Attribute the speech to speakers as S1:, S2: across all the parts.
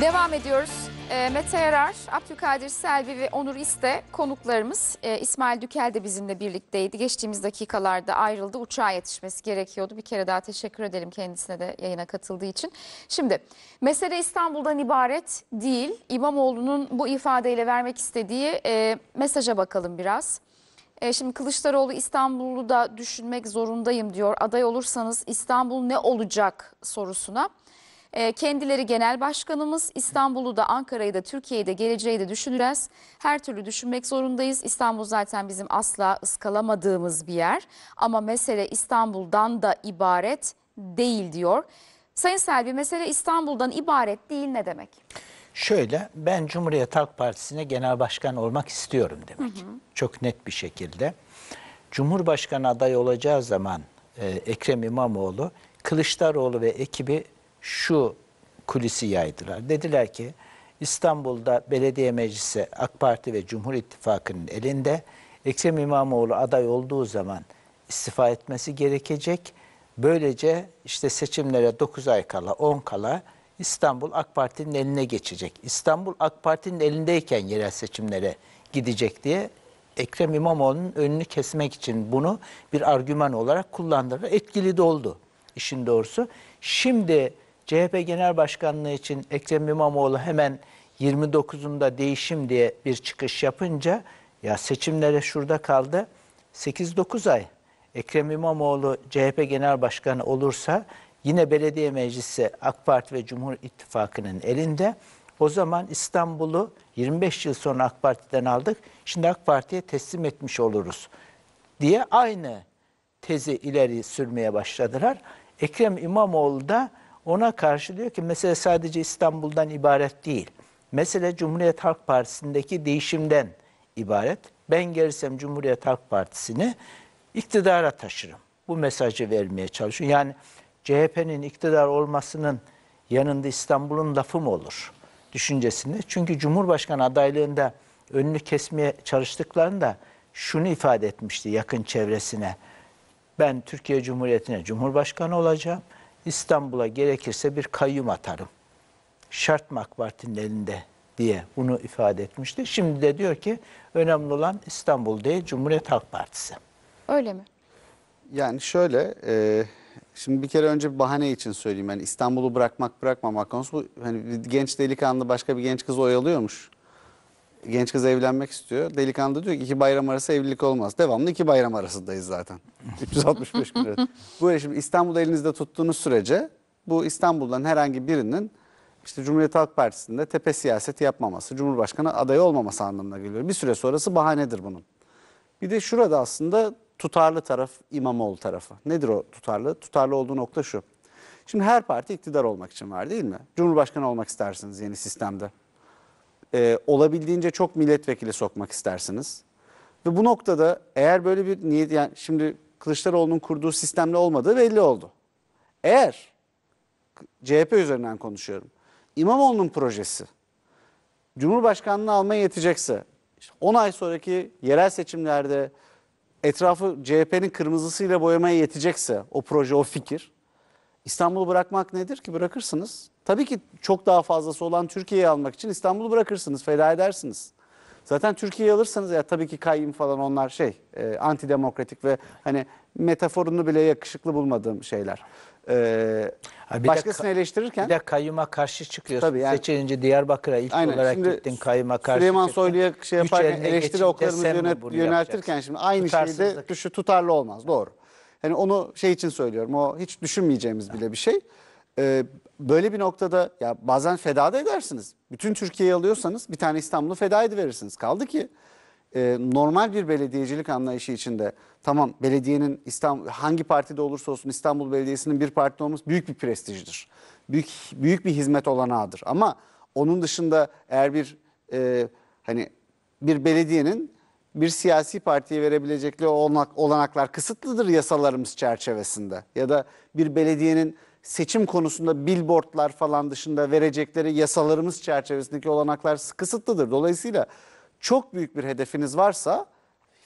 S1: Devam ediyoruz. E, Mete Yarar, Abdülkadir Selvi ve Onur İste konuklarımız. E, İsmail Dükel de bizimle birlikteydi. Geçtiğimiz dakikalarda ayrıldı. Uçağa yetişmesi gerekiyordu. Bir kere daha teşekkür edelim kendisine de yayına katıldığı için. Şimdi mesele İstanbul'dan ibaret değil. İmamoğlu'nun bu ifadeyle vermek istediği e, mesaja bakalım biraz. E, şimdi Kılıçdaroğlu İstanbul'u da düşünmek zorundayım diyor. Aday olursanız İstanbul ne olacak sorusuna. Ee, kendileri genel başkanımız. İstanbul'u da Ankara'yı da Türkiye'yi de geleceği de düşünürüz. Her türlü düşünmek zorundayız. İstanbul zaten bizim asla ıskalamadığımız bir yer. Ama mesele İstanbul'dan da ibaret değil diyor. Sayın Selvi mesele İstanbul'dan ibaret değil ne demek?
S2: Şöyle ben Cumhuriyet Halk Partisi'ne genel başkan olmak istiyorum demek. Hı hı. Çok net bir şekilde. Cumhurbaşkanı aday olacağı zaman e, Ekrem İmamoğlu, Kılıçdaroğlu ve ekibi şu kulisi yaydılar. Dediler ki İstanbul'da belediye meclisi AK Parti ve Cumhur İttifakı'nın elinde. Ekrem İmamoğlu aday olduğu zaman istifa etmesi gerekecek. Böylece işte seçimlere 9 ay kala 10 kala İstanbul AK Parti'nin eline geçecek. İstanbul AK Parti'nin elindeyken yerel seçimlere gidecek diye Ekrem İmamoğlu'nun önünü kesmek için bunu bir argüman olarak kullandılar. Etkili de oldu işin doğrusu. Şimdi CHP Genel Başkanlığı için Ekrem İmamoğlu hemen 29'unda değişim diye bir çıkış yapınca ya seçimlere şurada kaldı 8-9 ay. Ekrem İmamoğlu CHP Genel Başkanı olursa yine belediye meclisi AK Parti ve Cumhur İttifakı'nın elinde. O zaman İstanbul'u 25 yıl sonra AK Parti'den aldık. Şimdi AK Parti'ye teslim etmiş oluruz diye aynı tezi ileri sürmeye başladılar. Ekrem İmamoğlu da ona karşı diyor ki mesele sadece İstanbul'dan ibaret değil. Mesele Cumhuriyet Halk Partisi'ndeki değişimden ibaret. Ben gelirsem Cumhuriyet Halk Partisi'ni iktidara taşırım. Bu mesajı vermeye çalışıyor. Yani CHP'nin iktidar olmasının yanında İstanbul'un lafı mı olur düşüncesinde. Çünkü Cumhurbaşkanı adaylığında önünü kesmeye çalıştıklarında şunu ifade etmişti yakın çevresine. Ben Türkiye Cumhuriyeti'ne Cumhurbaşkanı olacağım. İstanbul'a gerekirse bir kayyum atarım. Şart mı elinde diye bunu ifade etmişti. Şimdi de diyor ki önemli olan İstanbul değil Cumhuriyet Halk Partisi.
S1: Öyle mi?
S3: Yani şöyle e, şimdi bir kere önce bir bahane için söyleyeyim. Yani İstanbul'u bırakmak bırakmamak konusu bu hani genç delikanlı başka bir genç kız oyalıyormuş genç kız evlenmek istiyor. Delikanlı diyor ki iki bayram arası evlilik olmaz. Devamlı iki bayram arasındayız zaten. 365 gün. Bu Böyle şimdi İstanbul'da elinizde tuttuğunuz sürece bu İstanbul'dan herhangi birinin işte Cumhuriyet Halk Partisi'nde tepe siyaseti yapmaması, Cumhurbaşkanı adayı olmaması anlamına geliyor. Bir süre sonrası bahanedir bunun. Bir de şurada aslında tutarlı taraf İmamoğlu tarafı. Nedir o tutarlı? Tutarlı olduğu nokta şu. Şimdi her parti iktidar olmak için var değil mi? Cumhurbaşkanı olmak istersiniz yeni sistemde e, olabildiğince çok milletvekili sokmak istersiniz. Ve bu noktada eğer böyle bir niyet yani şimdi Kılıçdaroğlu'nun kurduğu sistemle olmadığı belli oldu. Eğer CHP üzerinden konuşuyorum. İmamoğlu'nun projesi Cumhurbaşkanlığı almaya yetecekse 10 ay sonraki yerel seçimlerde etrafı CHP'nin kırmızısıyla boyamaya yetecekse o proje, o fikir İstanbul'u bırakmak nedir ki? Bırakırsınız. Tabii ki çok daha fazlası olan Türkiye'yi almak için İstanbul'u bırakırsınız, feda edersiniz. Zaten Türkiye'yi alırsanız ya tabii ki kayyum falan onlar şey e, antidemokratik ve hani metaforunu bile yakışıklı bulmadığım şeyler. E, bir başkasını
S2: de, eleştirirken. Bir de kayyuma karşı çıkıyorsun. Tabii yani, Seçilince Diyarbakır'a ilk aynen, olarak şimdi gittin kayyuma karşı Süleyman Soylu'ya şey yaparken eleştiri oklarımızı yönet, yöneltirken
S3: şimdi aynı şeyde düşü tutarlı olmaz doğru. Hani onu şey için söylüyorum o hiç düşünmeyeceğimiz bile bir şey e, böyle bir noktada ya bazen feda da edersiniz. Bütün Türkiye'yi alıyorsanız bir tane İstanbul'u feda ediverirsiniz. Kaldı ki e, normal bir belediyecilik anlayışı içinde tamam belediyenin İstanbul, hangi partide olursa olsun İstanbul Belediyesi'nin bir parti olması büyük bir prestijdir. Büyük, büyük bir hizmet olanağıdır. Ama onun dışında eğer bir e, hani bir belediyenin bir siyasi partiye verebilecekleri olanaklar kısıtlıdır yasalarımız çerçevesinde. Ya da bir belediyenin seçim konusunda billboardlar falan dışında verecekleri yasalarımız çerçevesindeki olanaklar kısıtlıdır. Dolayısıyla çok büyük bir hedefiniz varsa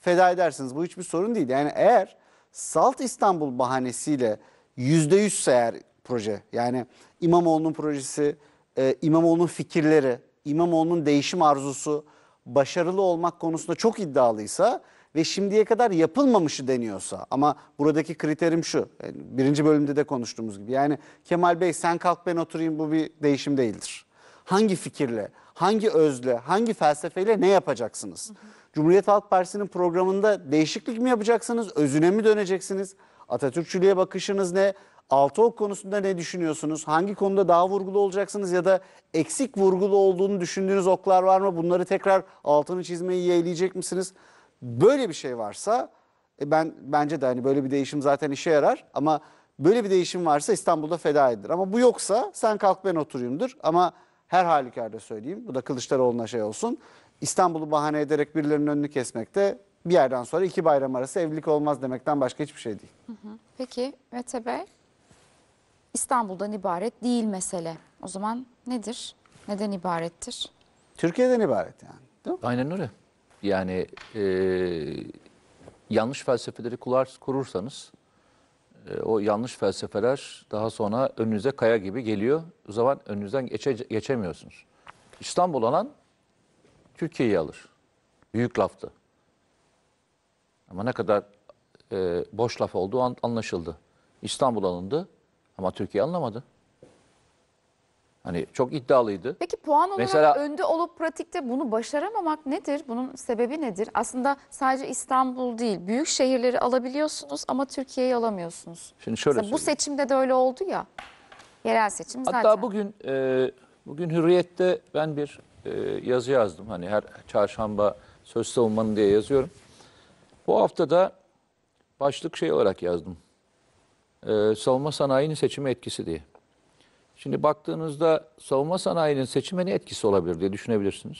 S3: feda edersiniz. Bu hiçbir sorun değil. Yani eğer Salt İstanbul bahanesiyle yüzde yüzse eğer proje yani İmamoğlu'nun projesi, e, İmamoğlu'nun fikirleri, İmamoğlu'nun değişim arzusu başarılı olmak konusunda çok iddialıysa ve şimdiye kadar yapılmamışı deniyorsa ama buradaki kriterim şu e, birinci bölümde de konuştuğumuz gibi yani Kemal Bey sen kalk ben oturayım bu bir değişim değildir. Hangi fikirle, hangi özle, hangi felsefeyle ne yapacaksınız? Hı hı. Cumhuriyet Halk Partisi'nin programında değişiklik mi yapacaksınız, özüne mi döneceksiniz? Atatürkçülüğe bakışınız ne? Altı ok konusunda ne düşünüyorsunuz? Hangi konuda daha vurgulu olacaksınız ya da eksik vurgulu olduğunu düşündüğünüz oklar var mı? Bunları tekrar altını çizmeyi yeğleyecek misiniz? Böyle bir şey varsa e ben bence de hani böyle bir değişim zaten işe yarar ama böyle bir değişim varsa İstanbul'da feda edilir. Ama bu yoksa sen kalk ben oturuyumdur ama her halükarda söyleyeyim bu da Kılıçdaroğlu'na şey olsun. İstanbul'u bahane ederek birilerinin önünü kesmekte bir yerden sonra iki bayram arası evlilik olmaz demekten başka hiçbir şey değil.
S1: Peki Mete Bey İstanbul'dan ibaret değil mesele. O zaman nedir? Neden ibarettir?
S4: Türkiye'den ibaret yani. Değil mi? Aynen öyle. Yani e, yanlış felsefeleri kurursanız e, o yanlış felsefeler daha sonra önünüze kaya gibi geliyor. O zaman önünüzden geçe, geçemiyorsunuz. İstanbul alan Türkiye'yi alır. Büyük laftı. Ama ne kadar e, boş laf olduğu anlaşıldı. İstanbul alındı ama Türkiye anlamadı. Hani çok iddialıydı.
S1: Peki puan olarak Mesela, önde olup pratikte bunu başaramamak nedir? Bunun sebebi nedir? Aslında sadece İstanbul değil, büyük şehirleri alabiliyorsunuz ama Türkiye'yi alamıyorsunuz. Şimdi şöyle Mesela, bu seçimde de öyle oldu ya. Yerel seçim Hatta zaten. Hatta
S4: bugün e, bugün Hürriyet'te ben bir e, yazı yazdım. Hani her çarşamba söz savunmanı diye yazıyorum. Bu hafta da başlık şey olarak yazdım. E, savunma sanayinin seçimi etkisi diye. Şimdi baktığınızda savunma sanayinin seçime ne etkisi olabilir diye düşünebilirsiniz.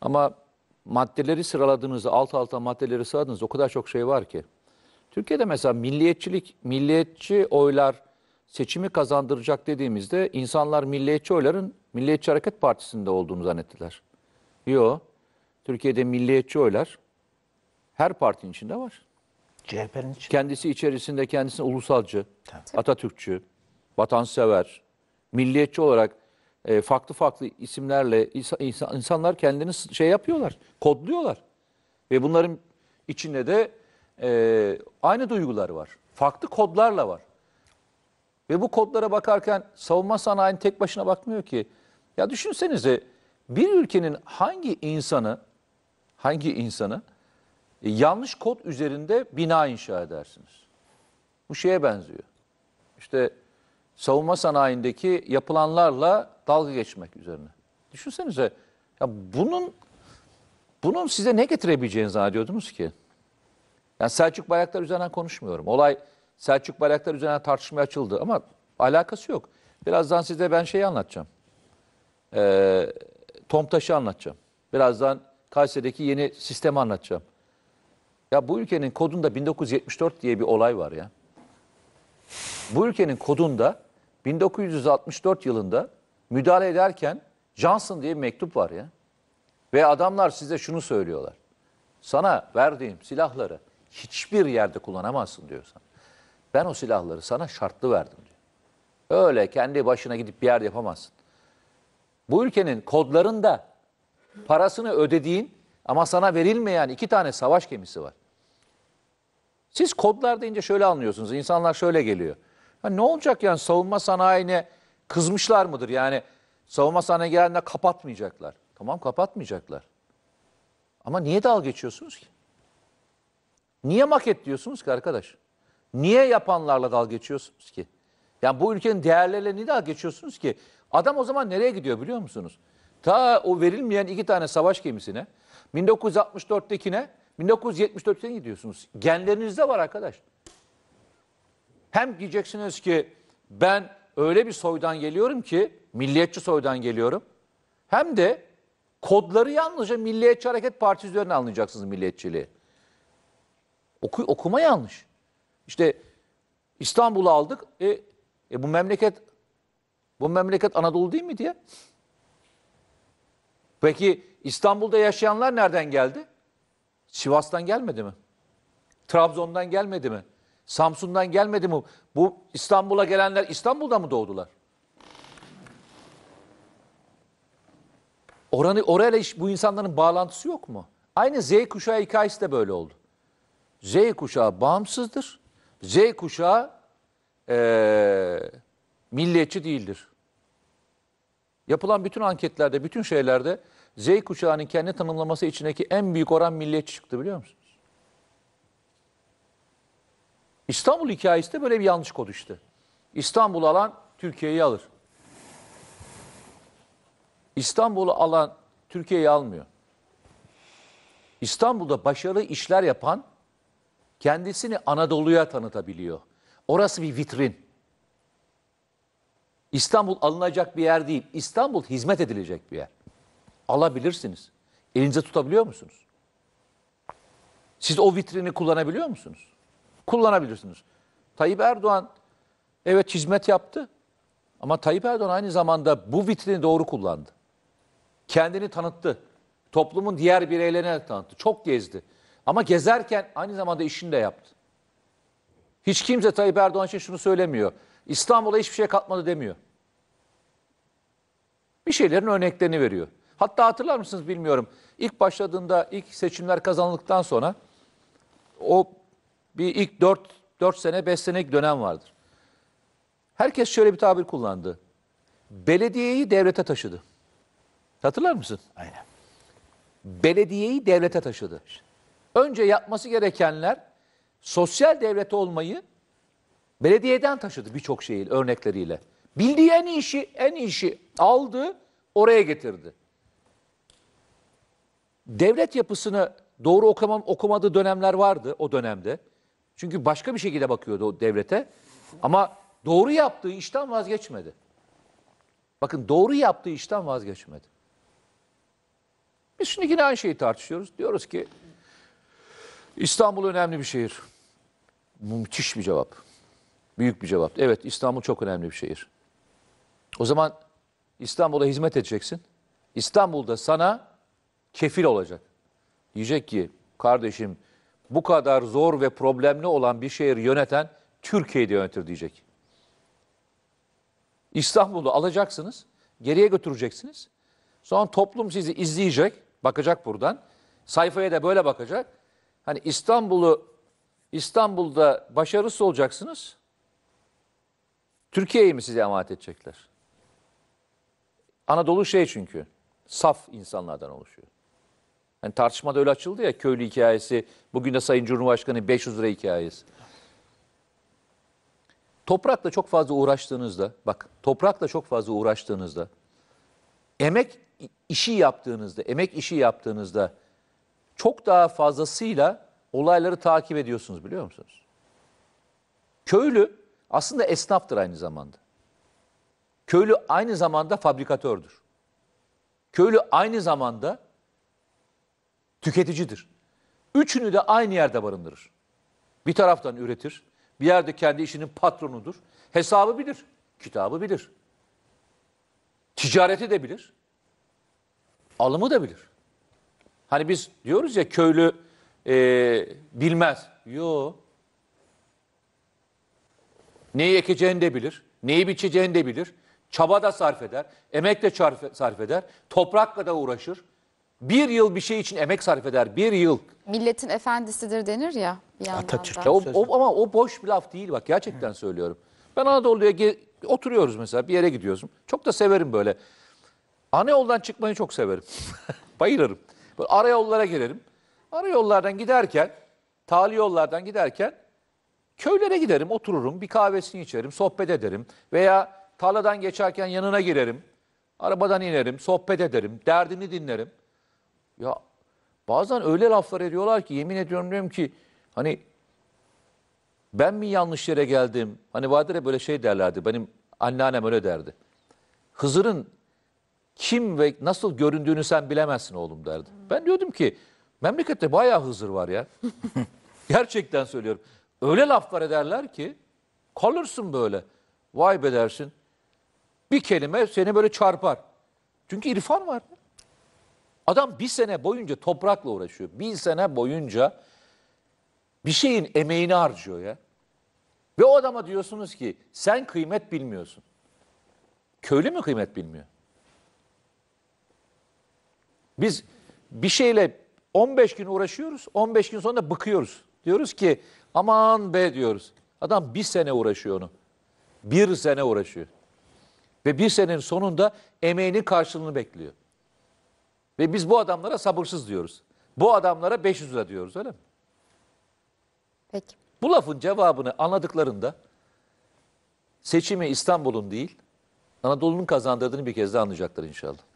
S4: Ama maddeleri sıraladığınızda, alt alta maddeleri sıraladığınızda o kadar çok şey var ki. Türkiye'de mesela milliyetçilik, milliyetçi oylar seçimi kazandıracak dediğimizde insanlar milliyetçi oyların Milliyetçi Hareket Partisi'nde olduğunu zannettiler. Yok. Türkiye'de milliyetçi oylar her partinin içinde var. CHP'nin içinde. Kendisi içerisinde kendisini ulusalcı, Tabii. Atatürkçü, vatansever, milliyetçi olarak e, farklı farklı isimlerle insan, insanlar kendini şey yapıyorlar, kodluyorlar. Ve bunların içinde de e, aynı duygular var. Farklı kodlarla var. Ve bu kodlara bakarken savunma sanayinin tek başına bakmıyor ki. Ya düşünsenize bir ülkenin hangi insanı, hangi insanı e, yanlış kod üzerinde bina inşa edersiniz? Bu şeye benziyor. İşte savunma sanayindeki yapılanlarla dalga geçmek üzerine. Düşünsenize ya bunun bunun size ne getirebileceğini zannediyordunuz ki? Yani Selçuk Bayraktar üzerinden konuşmuyorum. Olay Selçuk Bayraktar üzerinden tartışmaya açıldı ama alakası yok. Birazdan size ben şeyi anlatacağım. Ee, Tomtaş'ı anlatacağım. Birazdan Kayseri'deki yeni sistemi anlatacağım. Ya bu ülkenin kodunda 1974 diye bir olay var ya. Bu ülkenin kodunda 1964 yılında müdahale ederken Johnson diye bir mektup var ya. Ve adamlar size şunu söylüyorlar. Sana verdiğim silahları hiçbir yerde kullanamazsın diyorsan. Ben o silahları sana şartlı verdim diyor. Öyle kendi başına gidip bir yer yapamazsın. Bu ülkenin kodlarında parasını ödediğin ama sana verilmeyen iki tane savaş gemisi var. Siz kodlar deyince şöyle anlıyorsunuz. İnsanlar şöyle geliyor. Ha, ne olacak yani savunma sanayine kızmışlar mıdır? Yani savunma sanayi gelenler kapatmayacaklar. Tamam kapatmayacaklar. Ama niye dal geçiyorsunuz ki? Niye maket diyorsunuz ki arkadaş? Niye yapanlarla dal geçiyorsunuz ki? Yani bu ülkenin değerleriyle niye dal geçiyorsunuz ki? Adam o zaman nereye gidiyor biliyor musunuz? Ta o verilmeyen iki tane savaş gemisine, 1964'tekine, 1974'tekine gidiyorsunuz. Genlerinizde var arkadaş. Hem diyeceksiniz ki ben öyle bir soydan geliyorum ki milliyetçi soydan geliyorum. Hem de kodları yalnızca Milliyetçi Hareket Partisi üzerine anlayacaksınız milliyetçiliği. Oku, okuma yanlış. İşte İstanbul'u aldık. E, e bu memleket bu memleket Anadolu değil mi diye. Peki İstanbul'da yaşayanlar nereden geldi? Sivas'tan gelmedi mi? Trabzon'dan gelmedi mi? Samsun'dan gelmedi mi? Bu İstanbul'a gelenler İstanbul'da mı doğdular? Oranı, orayla hiç, bu insanların bağlantısı yok mu? Aynı Z kuşağı hikayesi de böyle oldu. Z kuşağı bağımsızdır. Z kuşağı ee, milliyetçi değildir. Yapılan bütün anketlerde, bütün şeylerde Z kuşağının kendi tanımlaması içindeki en büyük oran milliyetçi çıktı biliyor musunuz? İstanbul hikayesi de böyle bir yanlış kod İstanbul alan Türkiye'yi alır. İstanbul'u alan Türkiye'yi almıyor. İstanbul'da başarılı işler yapan kendisini Anadolu'ya tanıtabiliyor. Orası bir vitrin. İstanbul alınacak bir yer değil. İstanbul hizmet edilecek bir yer. Alabilirsiniz. Elinize tutabiliyor musunuz? Siz o vitrini kullanabiliyor musunuz? kullanabilirsiniz. Tayyip Erdoğan evet hizmet yaptı ama Tayyip Erdoğan aynı zamanda bu vitrini doğru kullandı. Kendini tanıttı. Toplumun diğer bireylerine tanıttı. Çok gezdi. Ama gezerken aynı zamanda işini de yaptı. Hiç kimse Tayyip Erdoğan için şunu söylemiyor. İstanbul'a hiçbir şey katmadı demiyor. Bir şeylerin örneklerini veriyor. Hatta hatırlar mısınız bilmiyorum. İlk başladığında, ilk seçimler kazanıldıktan sonra o bir ilk 4, 4 sene 5 senelik dönem vardır. Herkes şöyle bir tabir kullandı. Belediyeyi devlete taşıdı. Hatırlar mısın? Aynen. Belediyeyi devlete taşıdı. Önce yapması gerekenler sosyal devlet olmayı belediyeden taşıdı birçok şeyi örnekleriyle. Bildiği en iyi işi, en iyi işi aldı, oraya getirdi. Devlet yapısını doğru okumam, okumadığı dönemler vardı o dönemde. Çünkü başka bir şekilde bakıyordu o devlete. Ama doğru yaptığı işten vazgeçmedi. Bakın doğru yaptığı işten vazgeçmedi. Biz şimdi yine aynı şeyi tartışıyoruz. Diyoruz ki İstanbul önemli bir şehir. Müthiş bir cevap. Büyük bir cevap. Evet İstanbul çok önemli bir şehir. O zaman İstanbul'a hizmet edeceksin. İstanbul'da sana kefil olacak. Diyecek ki kardeşim bu kadar zor ve problemli olan bir şehri yöneten Türkiye'de yönetir diyecek. İstanbul'u alacaksınız, geriye götüreceksiniz. Sonra toplum sizi izleyecek, bakacak buradan. Sayfaya da böyle bakacak. Hani İstanbul'u İstanbul'da başarısız olacaksınız. Türkiye'yi mi size emanet edecekler? Anadolu şey çünkü. Saf insanlardan oluşuyor. Hani tartışma da öyle açıldı ya köylü hikayesi. Bugün de Sayın Cumhurbaşkanı 500 lira hikayesi. Toprakla çok fazla uğraştığınızda, bak toprakla çok fazla uğraştığınızda, emek işi yaptığınızda, emek işi yaptığınızda çok daha fazlasıyla olayları takip ediyorsunuz biliyor musunuz? Köylü aslında esnaftır aynı zamanda. Köylü aynı zamanda fabrikatördür. Köylü aynı zamanda tüketicidir. Üçünü de aynı yerde barındırır. Bir taraftan üretir, bir yerde kendi işinin patronudur. Hesabı bilir, kitabı bilir. Ticareti de bilir. Alımı da bilir. Hani biz diyoruz ya köylü e, bilmez. Yo. Neyi ekeceğini de bilir. Neyi biçeceğini de bilir. Çaba da sarf eder. Emek de sarf eder. Toprakla da uğraşır. Bir yıl bir şey için emek sarf eder. Bir yıl.
S1: Milletin efendisidir denir ya bir Atatürk. o,
S4: o, ama o boş bir laf değil bak gerçekten söylüyorum. Ben Anadolu'ya oturuyoruz mesela bir yere gidiyorsun. Çok da severim böyle. Ana yoldan çıkmayı çok severim. Bayılırım. Böyle ara yollara girerim. Ara yollardan giderken, tali yollardan giderken köylere giderim, otururum, bir kahvesini içerim, sohbet ederim. Veya tarladan geçerken yanına girerim, arabadan inerim, sohbet ederim, derdini dinlerim. Ya bazen öyle laflar ediyorlar ki yemin ediyorum diyorum ki hani ben mi yanlış yere geldim? Hani vardır ya böyle şey derlerdi. Benim anneannem öyle derdi. Hızır'ın kim ve nasıl göründüğünü sen bilemezsin oğlum derdi. Ben diyordum ki memlekette bayağı Hızır var ya. Gerçekten söylüyorum. Öyle laflar ederler ki kalırsın böyle. Vay be dersin. Bir kelime seni böyle çarpar. Çünkü irfan var. Adam bir sene boyunca toprakla uğraşıyor. Bir sene boyunca bir şeyin emeğini harcıyor ya. Ve o adama diyorsunuz ki sen kıymet bilmiyorsun. Köylü mü kıymet bilmiyor? Biz bir şeyle 15 gün uğraşıyoruz, 15 gün sonra bıkıyoruz. Diyoruz ki aman be diyoruz. Adam bir sene uğraşıyor onu. Bir sene uğraşıyor. Ve bir senenin sonunda emeğinin karşılığını bekliyor. Ve biz bu adamlara sabırsız diyoruz. Bu adamlara 500 lira diyoruz öyle mi? Peki. Bu lafın cevabını anladıklarında seçimi İstanbul'un değil Anadolu'nun kazandırdığını bir kez daha anlayacaklar inşallah.